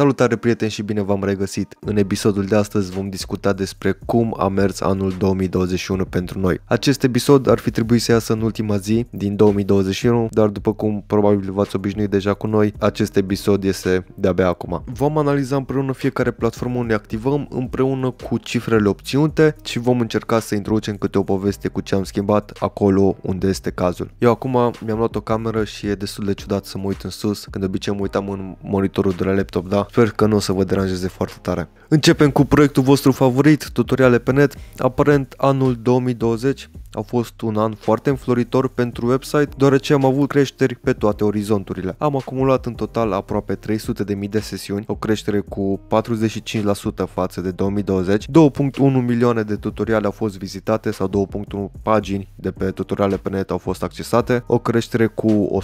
Salutare prieteni și bine v-am regăsit! În episodul de astăzi vom discuta despre cum a mers anul 2021 pentru noi. Acest episod ar fi trebuit să iasă în ultima zi din 2021, dar după cum probabil v-ați obișnuit deja cu noi, acest episod este de-abia acum. Vom analiza împreună fiecare platformă unde activăm, împreună cu cifrele obținute și vom încerca să introducem câte o poveste cu ce am schimbat acolo unde este cazul. Eu acum mi-am luat o cameră și e destul de ciudat să mă uit în sus, când de obicei mă uitam în monitorul de la laptop, da? Sper că nu o să vă deranjeze foarte tare. Începem cu proiectul vostru favorit, tutoriale pe net. Aparent anul 2020 a fost un an foarte înfloritor pentru website, deoarece am avut creșteri pe toate orizonturile. Am acumulat în total aproape 300.000 de sesiuni, o creștere cu 45% față de 2020. 2.1 milioane de tutoriale au fost vizitate sau 2.1 pagini de pe tutoriale pe net au fost accesate, o creștere cu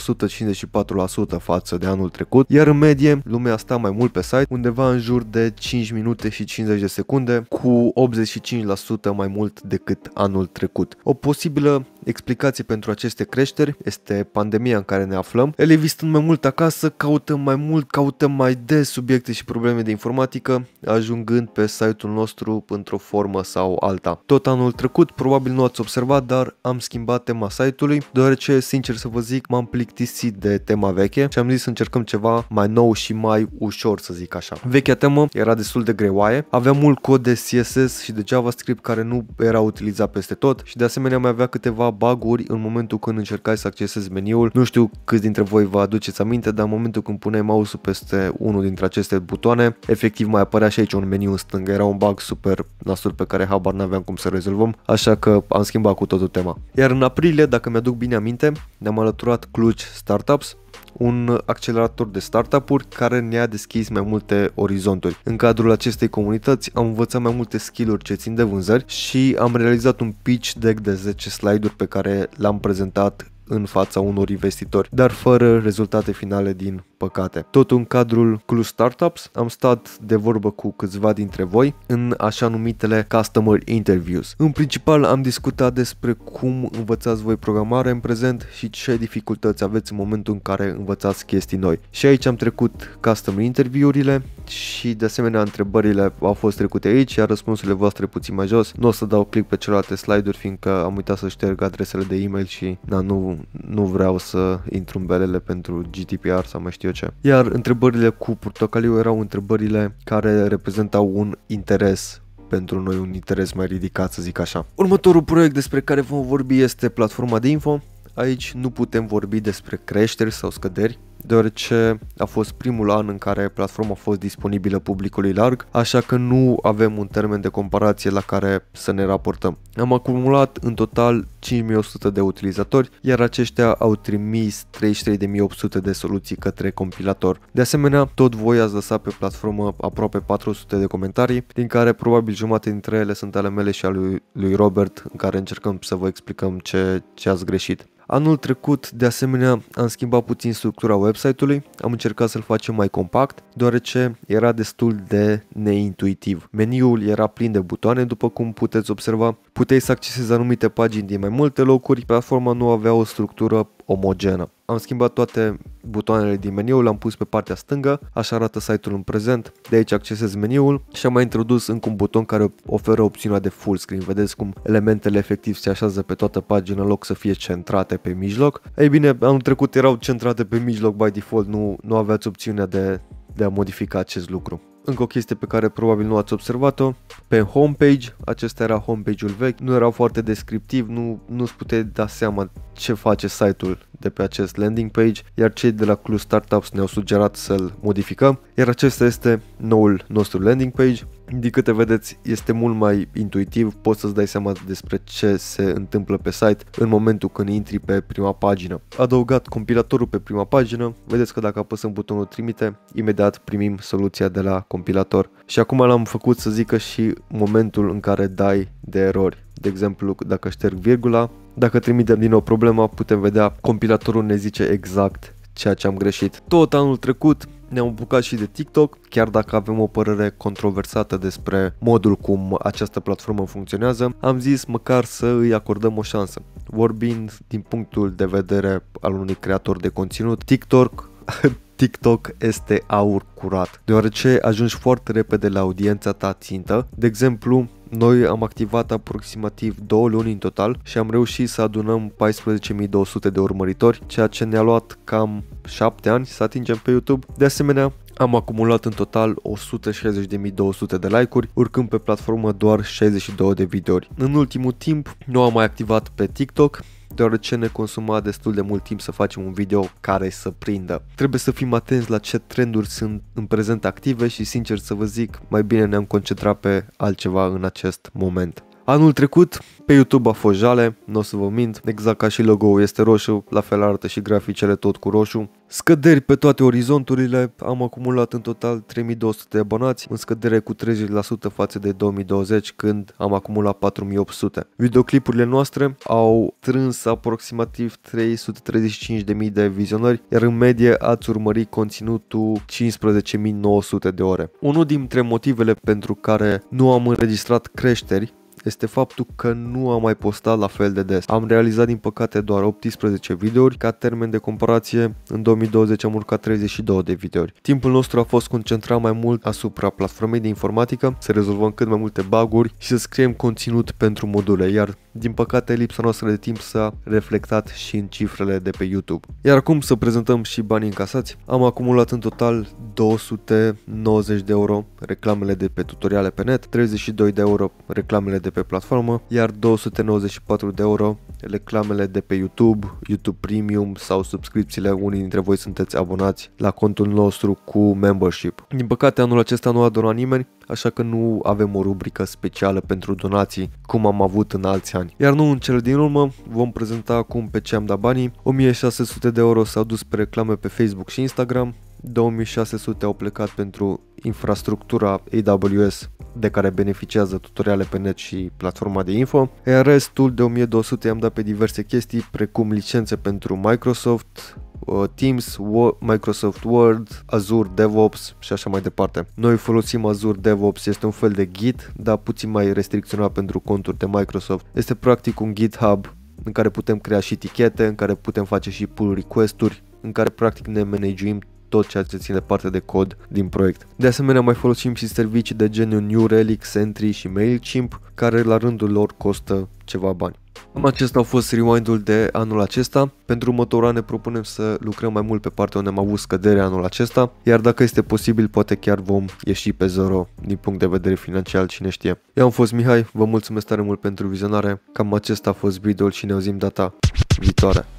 154% față de anul trecut, iar în medie lumea sta mai mult pe site, undeva în jur de 5 minute și 50 de secunde, cu 85% mai mult decât anul trecut. O posibilă explicație pentru aceste creșteri este pandemia în care ne aflăm. Elevii stând mai mult acasă, căutăm mai mult, căutăm mai des subiecte și probleme de informatică, ajungând pe site-ul nostru într-o formă sau alta. Tot anul trecut, probabil nu ați observat, dar am schimbat tema site-ului, deoarece, sincer să vă zic, m-am plictisit de tema veche și am zis să încercăm ceva mai nou și mai ușor, să zic așa. Vechea temă era destul de greoaie, avea mult cod de CSS și de JavaScript care nu era utilizat peste tot și de asemenea asemenea mai avea câteva baguri în momentul când încercai să accesezi meniul. Nu știu câți dintre voi vă aduceți aminte, dar în momentul când puneai mouse-ul peste unul dintre aceste butoane, efectiv mai apărea și aici un meniu în stânga. Era un bug super nasul pe care habar n-aveam cum să rezolvăm, așa că am schimbat cu totul tema. Iar în aprilie, dacă mi-aduc bine aminte, ne-am alăturat Cluj Startups, un accelerator de startup-uri care ne-a deschis mai multe orizonturi. În cadrul acestei comunități am învățat mai multe skill-uri ce țin de vânzări și am realizat un pitch deck de 10 slide-uri pe care l-am prezentat în fața unor investitori, dar fără rezultate finale din păcate. Tot în cadrul Clu Startups am stat de vorbă cu câțiva dintre voi în așa numitele Customer Interviews. În principal am discutat despre cum învățați voi programare în prezent și ce dificultăți aveți în momentul în care învățați chestii noi. Și aici am trecut Customer Interview-urile și de asemenea întrebările au fost trecute aici, iar răspunsurile voastre puțin mai jos. Nu o să dau click pe celelalte slide-uri fiindcă am uitat să șterg adresele de e-mail și na, nu, nu vreau să intru în belele pentru GDPR sau mai știu știu eu ce. Iar întrebările cu portocaliu erau întrebările care reprezentau un interes pentru noi un interes mai ridicat, să zic așa. Următorul proiect despre care vom vorbi este platforma de info. Aici nu putem vorbi despre creșteri sau scăderi, deoarece a fost primul an în care platforma a fost disponibilă publicului larg, așa că nu avem un termen de comparație la care să ne raportăm. Am acumulat în total 5100 de utilizatori, iar aceștia au trimis 33.800 de soluții către compilator. De asemenea, tot voi ați lăsat pe platformă aproape 400 de comentarii, din care probabil jumate dintre ele sunt ale mele și ale lui, lui Robert, în care încercăm să vă explicăm ce, ce ați greșit. Anul trecut, de asemenea, am schimbat puțin structura web website-ului, am încercat să-l facem mai compact, deoarece era destul de neintuitiv. Meniul era plin de butoane, după cum puteți observa, Puteai să accesezi anumite pagini din mai multe locuri, platforma nu avea o structură omogenă. Am schimbat toate butoanele din meniu, le am pus pe partea stângă, așa arată site-ul în prezent, de aici accesez meniul și am mai introdus încă un buton care oferă opțiunea de full screen, vedeți cum elementele efectiv se așează pe toată pagina în loc să fie centrate pe mijloc. Ei bine, anul trecut erau centrate pe mijloc by default, nu, nu aveați opțiunea de, de a modifica acest lucru. Încă o chestie pe care probabil nu ați observat-o, pe homepage, acesta era homepage-ul vechi, nu era foarte descriptiv, nu, nu-ți puteai da seama ce face site-ul de pe acest landing page, iar cei de la Clue Startups ne-au sugerat să-l modificăm, iar acesta este noul nostru landing page, din câte vedeți, este mult mai intuitiv, poți să-ți dai seama despre ce se întâmplă pe site în momentul când intri pe prima pagină. Adăugat compilatorul pe prima pagină, vedeți că dacă apăsăm butonul trimite, imediat primim soluția de la compilator. Și acum l-am făcut să zică și momentul în care dai de erori. De exemplu, dacă șterg virgula, dacă trimitem din nou problema, putem vedea compilatorul ne zice exact ceea ce am greșit. Tot anul trecut ne-am bucat și de TikTok, chiar dacă avem o părere controversată despre modul cum această platformă funcționează, am zis măcar să îi acordăm o șansă. Vorbind din punctul de vedere al unui creator de conținut, TikTok TikTok este aur curat, deoarece ajungi foarte repede la audiența ta țintă. De exemplu, noi am activat aproximativ 2 luni în total și am reușit să adunăm 14.200 de urmăritori, ceea ce ne-a luat cam 7 ani să atingem pe YouTube. De asemenea, am acumulat în total 160.200 de like-uri, urcând pe platformă doar 62 de videouri. În ultimul timp, nu am mai activat pe TikTok, deoarece ne consuma destul de mult timp să facem un video care să prindă. Trebuie să fim atenți la ce trenduri sunt în prezent active și sincer să vă zic, mai bine ne-am concentrat pe altceva în acest moment. Anul trecut, pe YouTube a fost jale, nu o să vă mint, exact ca și logo-ul este roșu, la fel arată și graficele tot cu roșu. Scăderi pe toate orizonturile, am acumulat în total 3200 de abonați, în scădere cu 30% față de 2020 când am acumulat 4800. Videoclipurile noastre au trâns aproximativ 335.000 de vizionări, iar în medie ați urmări conținutul 15.900 de ore. Unul dintre motivele pentru care nu am înregistrat creșteri este faptul că nu am mai postat la fel de des. Am realizat din păcate doar 18 videouri, ca termen de comparație în 2020 am urcat 32 de videouri. Timpul nostru a fost concentrat mai mult asupra platformei de informatică, să rezolvăm cât mai multe baguri și să scriem conținut pentru module, iar din păcate lipsa noastră de timp s-a reflectat și în cifrele de pe YouTube. Iar acum să prezentăm și banii încasați. Am acumulat în total 290 de euro reclamele de pe tutoriale pe net, 32 de euro reclamele de pe platformă, iar 294 de euro reclamele de pe YouTube, YouTube Premium sau subscripțiile, unii dintre voi sunteți abonați la contul nostru cu membership. Din păcate anul acesta nu a donat nimeni, așa că nu avem o rubrică specială pentru donații cum am avut în alți ani. Iar nu în cel din urmă, vom prezenta acum pe ce am dat banii. 1600 de euro s-au dus pe reclame pe Facebook și Instagram, 2600 au plecat pentru infrastructura AWS de care beneficiază tutoriale pe net și platforma de info, iar restul de 1200 i-am dat pe diverse chestii precum licențe pentru Microsoft, uh, Teams, Microsoft Word, Azure DevOps și așa mai departe. Noi folosim Azure DevOps, este un fel de Git, dar puțin mai restricționat pentru conturi de Microsoft. Este practic un GitHub în care putem crea și etichete, în care putem face și pull request-uri, în care practic ne managem tot ceea ce ține parte de cod din proiect. De asemenea, mai folosim și servicii de genul New Relic, Sentry și MailChimp, care la rândul lor costă ceva bani. Am acesta a fost rewind-ul de anul acesta. Pentru an ne propunem să lucrăm mai mult pe partea unde am avut scădere anul acesta, iar dacă este posibil, poate chiar vom ieși pe zero din punct de vedere financiar, cine știe. Eu am fost Mihai, vă mulțumesc tare mult pentru vizionare, cam acesta a fost video și ne auzim data viitoare.